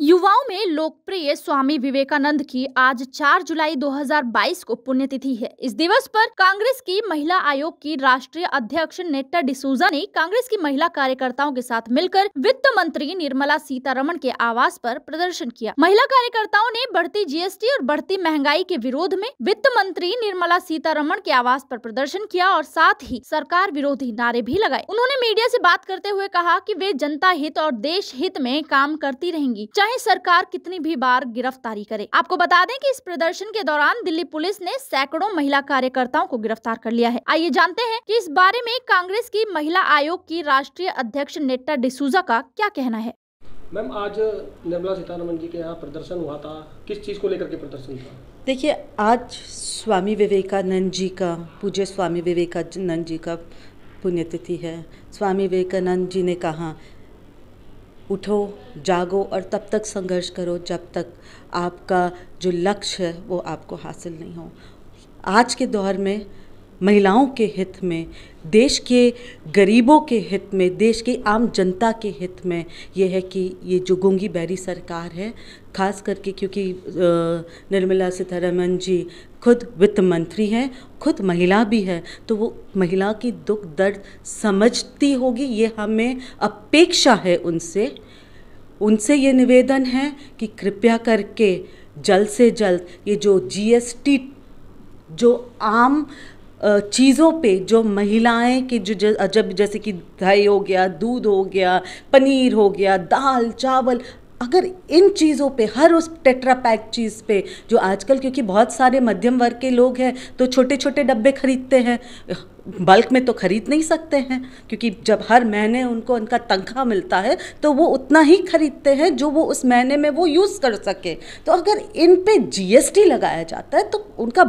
युवाओं में लोकप्रिय स्वामी विवेकानंद की आज 4 जुलाई 2022 को पुण्यतिथि है इस दिवस पर कांग्रेस की महिला आयोग की राष्ट्रीय अध्यक्ष नेटा डिसूजा ने कांग्रेस की महिला कार्यकर्ताओं के साथ मिलकर वित्त मंत्री निर्मला सीतारमण के आवास पर प्रदर्शन किया महिला कार्यकर्ताओं ने बढ़ती जीएसटी और बढ़ती महंगाई के विरोध में वित्त मंत्री निर्मला सीतारमण के आवास आरोप प्रदर्शन किया और साथ ही सरकार विरोधी नारे भी लगाए उन्होंने मीडिया ऐसी बात करते हुए कहा की वे जनता हित और देश हित में काम करती रहेंगी चाहे सरकार कितनी भी बार गिरफ्तारी करे आपको बता दें कि इस प्रदर्शन के दौरान दिल्ली पुलिस ने सैकड़ों महिला कार्यकर्ताओं को गिरफ्तार कर लिया है आइए जानते हैं कि इस बारे में कांग्रेस की महिला आयोग की राष्ट्रीय अध्यक्ष नेटा डिसूजा का क्या कहना है मैम आज निर्मला सीतारमन जी के यहाँ प्रदर्शन हुआ था किस चीज़ को लेकर के प्रदर्शन था देखिए आज स्वामी विवेकानंद जी का पूज्य स्वामी विवेकानंद जी का पुण्यतिथि है स्वामी विवेकानंद जी ने कहा उठो जागो और तब तक संघर्ष करो जब तक आपका जो लक्ष्य है वो आपको हासिल नहीं हो आज के दौर में महिलाओं के हित में देश के गरीबों के हित में देश की आम जनता के हित में ये है कि ये जो गोंगी बैरी सरकार है खास करके क्योंकि निर्मला सीतारमन जी खुद वित्त मंत्री हैं खुद महिला भी है तो वो महिला की दुख दर्द समझती होगी ये हमें अपेक्षा है उनसे उनसे ये निवेदन है कि कृपया करके जल्द से जल्द ये जो जीएसटी जो आम चीज़ों पे जो महिलाएं के जो जब जैसे कि दही हो गया दूध हो गया पनीर हो गया दाल चावल अगर इन चीज़ों पे हर उस टेट्रापैक चीज़ पे जो आजकल क्योंकि बहुत सारे मध्यम वर्ग के लोग हैं तो छोटे छोटे डब्बे खरीदते हैं बल्क में तो खरीद नहीं सकते हैं क्योंकि जब हर महीने उनको उनका तनख्वाह मिलता है तो वो उतना ही खरीदते हैं जो वो उस महीने में वो यूज़ कर सके तो अगर इन पे जी लगाया जाता है तो उनका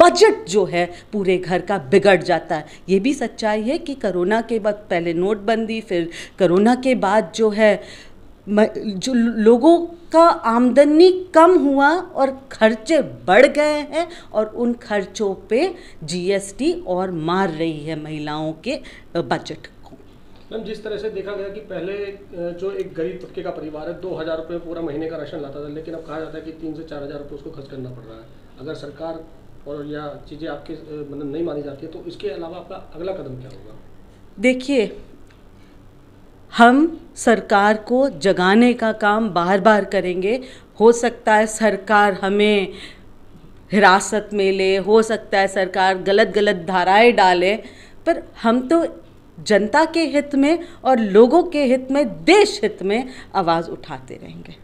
बजट जो है पूरे घर का बिगड़ जाता है ये भी सच्चाई है कि कोरोना के बाद पहले नोटबंदी फिर कोरोना के बाद जो है जो लोगों का आमदनी कम हुआ और खर्चे बढ़ गए हैं और उन खर्चों पे जीएसटी और मार रही है महिलाओं के बजट को मैम जिस तरह से देखा गया कि पहले जो एक गरीब तबके का परिवार है दो हज़ार रुपये पूरा महीने का राशन लाता था लेकिन अब कहा जाता है कि तीन से चार हज़ार रुपये उसको खर्च करना पड़ रहा है अगर सरकार और या चीज़ें आपके मतलब नहीं मानी जाती है तो इसके अलावा आपका अगला कदम क्या होगा देखिए हम सरकार को जगाने का काम बार बार करेंगे हो सकता है सरकार हमें हिरासत में ले हो सकता है सरकार गलत गलत धाराएं डाले पर हम तो जनता के हित में और लोगों के हित में देश हित में आवाज़ उठाते रहेंगे